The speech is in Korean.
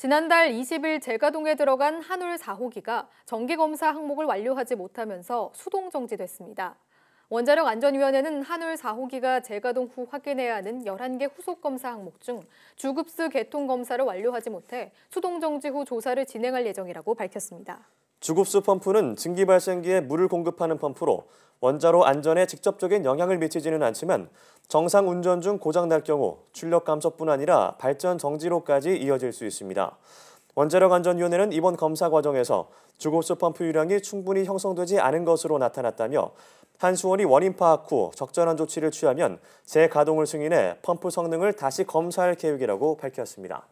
지난달 20일 제가동에 들어간 한울 4호기가 정기검사 항목을 완료하지 못하면서 수동 정지됐습니다. 원자력 안전위원회는 한울 4호기가 재가동 후 확인해야 하는 11개 후속 검사 항목 중 주급수 개통 검사를 완료하지 못해 수동 정지 후 조사를 진행할 예정이라고 밝혔습니다. 주급수 펌프는 증기 발생기에 물을 공급하는 펌프로 원자로 안전에 직접적인 영향을 미치지는 않지만 정상 운전 중 고장 날 경우 출력 감소뿐 아니라 발전 정지로까지 이어질 수 있습니다. 원자력 안전위원회는 이번 검사 과정에서 주급수 펌프 유량이 충분히 형성되지 않은 것으로 나타났다며 한수원이 원인 파악 후 적절한 조치를 취하면 재가동을 승인해 펌프 성능을 다시 검사할 계획이라고 밝혔습니다.